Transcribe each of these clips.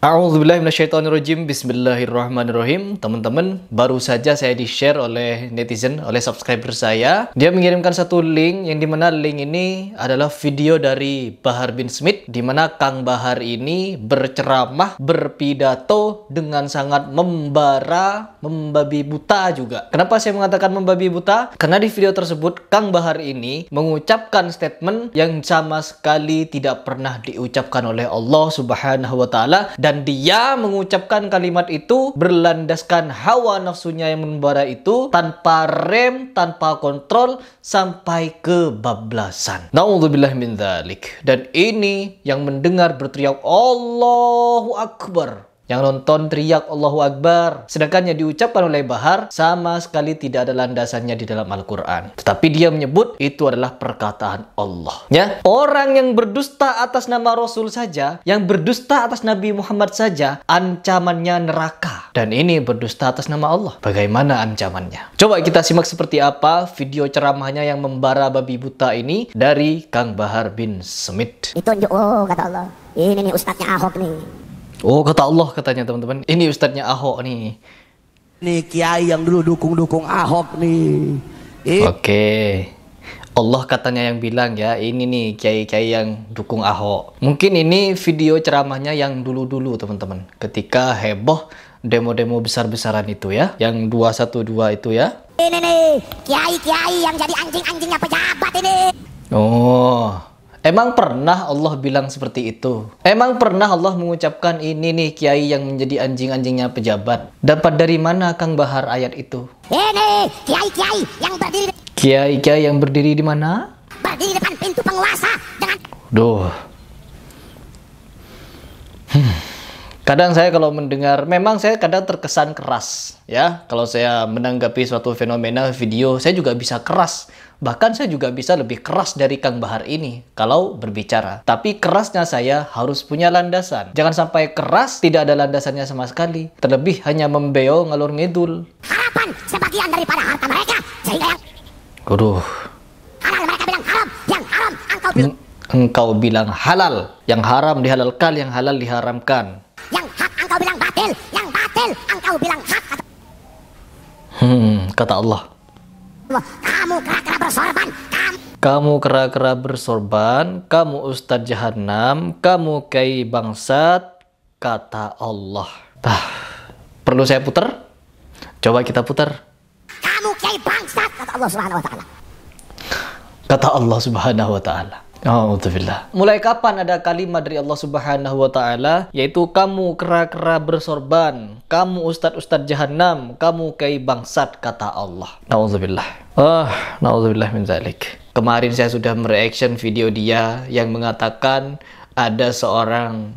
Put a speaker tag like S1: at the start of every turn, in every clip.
S1: A'udzubillahiminasyaitonirrojim, bismillahirrahmanirrahim. Teman-teman, baru saja saya di-share oleh netizen, oleh subscriber saya. Dia mengirimkan satu link, yang dimana link ini adalah video dari Bahar bin Smith, dimana Kang Bahar ini berceramah, berpidato dengan sangat membara, membabi buta juga. Kenapa saya mengatakan membabi buta? Karena di video tersebut, Kang Bahar ini mengucapkan statement yang sama sekali tidak pernah diucapkan oleh Allah Subhanahu wa Ta'ala dan dia mengucapkan kalimat itu berlandaskan hawa nafsunya yang membara itu tanpa rem, tanpa kontrol sampai kebablasan. Nauzubillah min dzalik. Dan ini yang mendengar berteriak Allahu Akbar yang nonton teriak Allahu Akbar. Sedangkan yang diucapkan oleh Bahar sama sekali tidak ada landasannya di dalam Al-Quran. Tetapi dia menyebut itu adalah perkataan Allah. Ya, Orang yang berdusta atas nama Rasul saja, yang berdusta atas Nabi Muhammad saja, ancamannya neraka. Dan ini berdusta atas nama Allah. Bagaimana ancamannya? Coba kita simak seperti apa video ceramahnya yang membara babi buta ini dari Kang Bahar bin Smith. Itu oh, kata Allah. Ini nih ustadznya Ahok nih Oh kata Allah katanya teman-teman. Ini ustadznya Ahok nih. Nih kiai yang dulu dukung-dukung Ahok nih. Oke. Okay. Allah katanya yang bilang ya, ini nih kiai-kiai yang dukung Ahok. Mungkin ini video ceramahnya yang dulu-dulu teman-teman. Ketika heboh demo-demo besar-besaran itu ya, yang 212 itu ya. Ini nih, kiai-kiai yang jadi anjing-anjingnya pejabat ini. Oh, Emang pernah Allah bilang seperti itu? Emang pernah Allah mengucapkan ini nih kiai yang menjadi anjing-anjingnya pejabat? Dapat dari mana Kang Bahar ayat itu? Ini kiai-kiai yang berdiri. Kiai-kiai yang berdiri di mana? Berdiri depan pintu penguasa dengan. Duh, Kadang saya kalau mendengar, memang saya kadang terkesan keras ya. Kalau saya menanggapi suatu fenomena video, saya juga bisa keras. Bahkan saya juga bisa lebih keras dari Kang Bahar ini kalau berbicara. Tapi kerasnya saya harus punya landasan. Jangan sampai keras tidak ada landasannya sama sekali. Terlebih hanya membeo ngalur ngidul. Harapan sebagian daripada harta mereka sehingga yang... Aduh. Halal mereka bilang haram, yang haram engkau bilang... Engkau bilang halal, yang haram dihalalkan, yang halal diharamkan batil, yang batil engkau bilang hak. Kata hmm, kata Allah. Kamu kera-kera bersorban, kamu kamu kera-kera bersorban, kamu Ustadz Jahanam, kamu kai Bangsat, kata Allah. Tah, perlu saya putar? Coba kita putar. Kamu Kiai Bangsat, kata Allah Subhanahu wa Ta'ala. Kata Allah Subhanahu wa Ta'ala. Alhamdulillah. Mulai kapan ada kalimat dari Allah Subhanahu wa taala yaitu kamu kera-kera bersorban, kamu ustad-ustad jahanam, kamu kai bangsat kata Allah. Nauzubillah. Ah, nauzubillah min zalik. Kemarin saya sudah mereaction video dia yang mengatakan ada seorang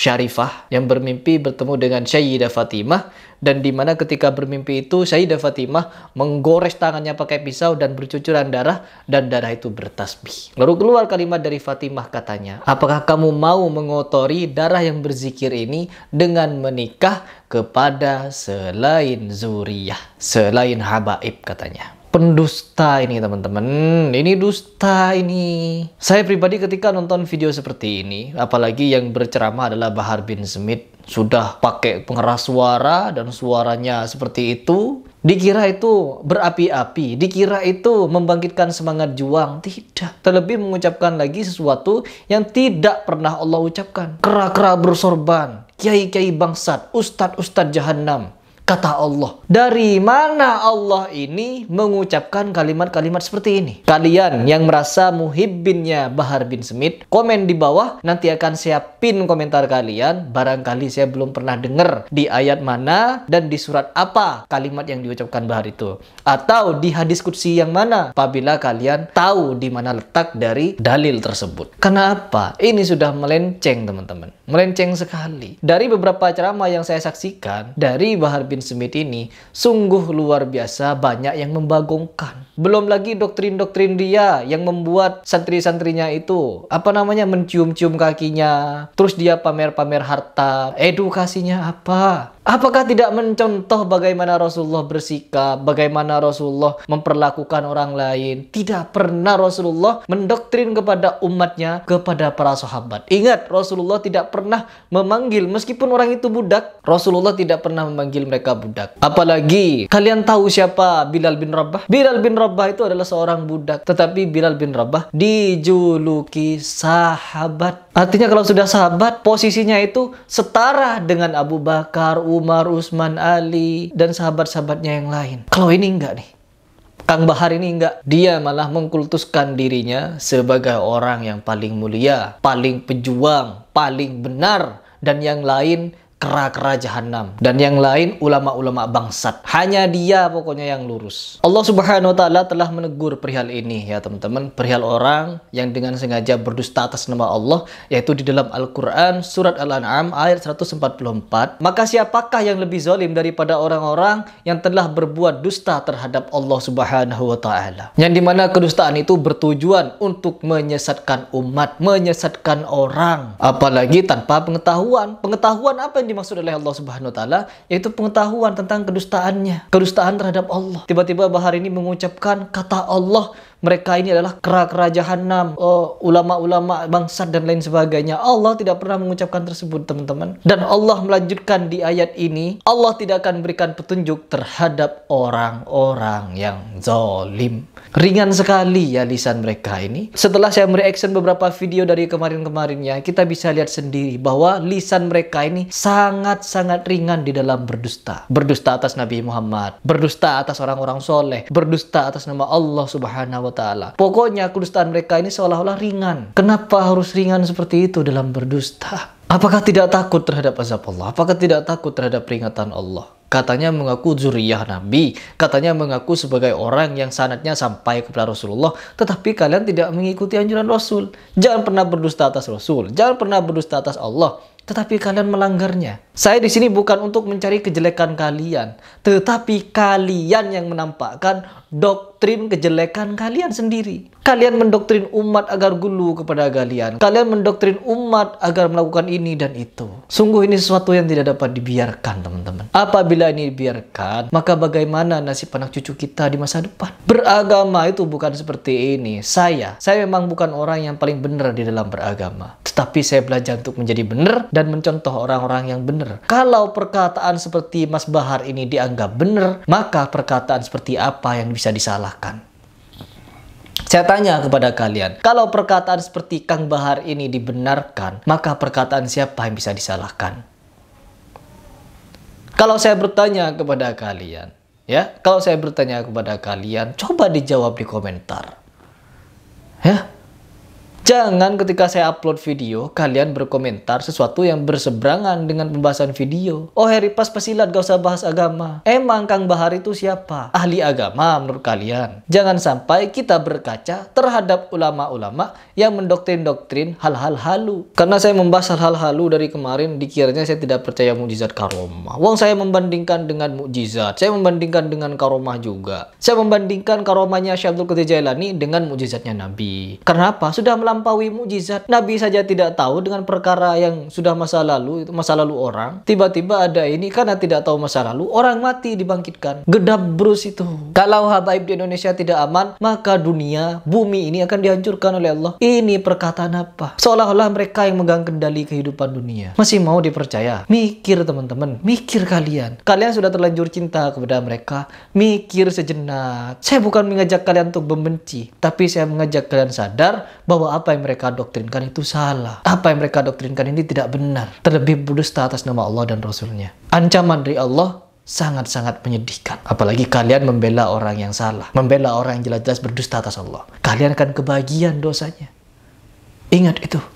S1: Syarifah yang bermimpi bertemu dengan Sayyidah Fatimah dan di mana ketika bermimpi itu Sayyidah Fatimah menggores tangannya pakai pisau dan bercucuran darah dan darah itu bertasbih. Lalu keluar kalimat dari Fatimah katanya, "Apakah kamu mau mengotori darah yang berzikir ini dengan menikah kepada selain zuriyah, selain habaib?" katanya pendusta ini teman-teman ini dusta ini saya pribadi ketika nonton video seperti ini apalagi yang berceramah adalah Bahar bin Smith sudah pakai pengeras suara dan suaranya seperti itu dikira itu berapi-api dikira itu membangkitkan semangat juang tidak terlebih mengucapkan lagi sesuatu yang tidak pernah Allah ucapkan kera-kera bersorban kiai-kiai bangsat ustad-ustad jahanam kata Allah. Dari mana Allah ini mengucapkan kalimat-kalimat seperti ini? Kalian yang merasa muhibbinnya Bahar bin Smith, komen di bawah nanti akan saya pin komentar kalian. Barangkali saya belum pernah dengar di ayat mana dan di surat apa kalimat yang diucapkan Bahar itu. Atau di hadis kudsi yang mana? Apabila kalian tahu di mana letak dari dalil tersebut. Kenapa? Ini sudah melenceng teman-teman. Melenceng sekali. Dari beberapa ceramah yang saya saksikan, dari Bahar bin Kevin Smith ini sungguh luar biasa banyak yang membagongkan. Belum lagi doktrin-doktrin dia yang membuat santri-santrinya itu apa namanya mencium-cium kakinya, terus dia pamer-pamer harta. Edukasinya apa? Apakah tidak mencontoh bagaimana Rasulullah bersikap, bagaimana Rasulullah memperlakukan orang lain? Tidak pernah Rasulullah mendoktrin kepada umatnya, kepada para sahabat. Ingat, Rasulullah tidak pernah memanggil meskipun orang itu budak. Rasulullah tidak pernah memanggil mereka budak. Apalagi kalian tahu siapa Bilal bin Rabah? Bilal bin Rabah itu adalah seorang budak, tetapi Bilal bin Rabah dijuluki sahabat. Artinya kalau sudah sahabat, posisinya itu setara dengan Abu Bakar, Umar, Usman, Ali, dan sahabat-sahabatnya yang lain. Kalau ini enggak nih. Kang Bahar ini enggak. Dia malah mengkultuskan dirinya sebagai orang yang paling mulia, paling pejuang, paling benar, dan yang lain kera-kera jahanam dan yang lain ulama-ulama bangsat hanya dia pokoknya yang lurus Allah subhanahu wa ta'ala telah menegur perihal ini ya teman-teman perihal orang yang dengan sengaja berdusta atas nama Allah yaitu di dalam Al-Quran surat Al-An'am ayat 144 maka siapakah yang lebih zalim daripada orang-orang yang telah berbuat dusta terhadap Allah subhanahu wa ta'ala yang dimana kedustaan itu bertujuan untuk menyesatkan umat menyesatkan orang apalagi tanpa pengetahuan pengetahuan apa yang dimaksud oleh Allah Subhanahu wa taala yaitu pengetahuan tentang kedustaannya, kedustaan terhadap Allah. Tiba-tiba Bahar ini mengucapkan kata Allah mereka ini adalah kera-kera jahanam, oh, eh, ulama-ulama bangsat dan lain sebagainya. Allah tidak pernah mengucapkan tersebut, teman-teman. Dan Allah melanjutkan di ayat ini, Allah tidak akan berikan petunjuk terhadap orang-orang yang zalim. Ringan sekali ya lisan mereka ini. Setelah saya mereaction beberapa video dari kemarin-kemarinnya, kita bisa lihat sendiri bahwa lisan mereka ini sangat-sangat ringan di dalam berdusta. Berdusta atas Nabi Muhammad, berdusta atas orang-orang soleh, berdusta atas nama Allah Subhanahu wa wa taala. Pokoknya kedustaan mereka ini seolah-olah ringan. Kenapa harus ringan seperti itu dalam berdusta? Apakah tidak takut terhadap azab Allah? Apakah tidak takut terhadap peringatan Allah? Katanya mengaku zuriyah Nabi, katanya mengaku sebagai orang yang sanatnya sampai kepada Rasulullah, tetapi kalian tidak mengikuti anjuran Rasul. Jangan pernah berdusta atas Rasul, jangan pernah berdusta atas Allah, tetapi kalian melanggarnya. Saya di sini bukan untuk mencari kejelekan kalian, tetapi kalian yang menampakkan doktrin kejelekan kalian sendiri. Kalian mendoktrin umat agar gulu kepada kalian. Kalian mendoktrin umat agar melakukan ini dan itu. Sungguh ini sesuatu yang tidak dapat dibiarkan, teman-teman. Apabila ini dibiarkan, maka bagaimana nasib anak cucu kita di masa depan? Beragama itu bukan seperti ini. Saya, saya memang bukan orang yang paling benar di dalam beragama. Tetapi saya belajar untuk menjadi benar dan mencontoh orang-orang yang benar. Kalau perkataan seperti Mas Bahar ini dianggap benar, maka perkataan seperti apa yang bisa disalahkan. Saya tanya kepada kalian, kalau perkataan seperti Kang Bahar ini dibenarkan, maka perkataan siapa yang bisa disalahkan? Kalau saya bertanya kepada kalian, ya, kalau saya bertanya kepada kalian, coba dijawab di komentar. Ya, Jangan ketika saya upload video, kalian berkomentar sesuatu yang berseberangan dengan pembahasan video. Oh Harry pas pesilat gak usah bahas agama. Emang Kang Bahar itu siapa? Ahli agama menurut kalian. Jangan sampai kita berkaca terhadap ulama-ulama yang mendoktrin-doktrin hal-hal halu. Karena saya membahas hal-hal halu dari kemarin, dikiranya saya tidak percaya mujizat karomah. Wong saya membandingkan dengan mujizat. saya membandingkan dengan karomah juga. Saya membandingkan karomahnya Syabdul Qadir Jailani dengan mujizatnya Nabi. Kenapa? Sudah melakukan melampaui mujizat. Nabi saja tidak tahu dengan perkara yang sudah masa lalu, itu masa lalu orang. Tiba-tiba ada ini karena tidak tahu masa lalu, orang mati dibangkitkan. Gedap brus itu. Kalau habaib di Indonesia tidak aman, maka dunia, bumi ini akan dihancurkan oleh Allah. Ini perkataan apa? Seolah-olah mereka yang megang kendali kehidupan dunia. Masih mau dipercaya? Mikir teman-teman, mikir kalian. Kalian sudah terlanjur cinta kepada mereka. Mikir sejenak. Saya bukan mengajak kalian untuk membenci, tapi saya mengajak kalian sadar bahwa apa yang mereka doktrinkan itu salah. Apa yang mereka doktrinkan ini tidak benar. Terlebih berdusta atas nama Allah dan Rasulnya. Ancaman dari Allah sangat-sangat menyedihkan. Apalagi kalian membela orang yang salah. Membela orang yang jelas-jelas berdusta atas Allah. Kalian akan kebagian dosanya. Ingat itu.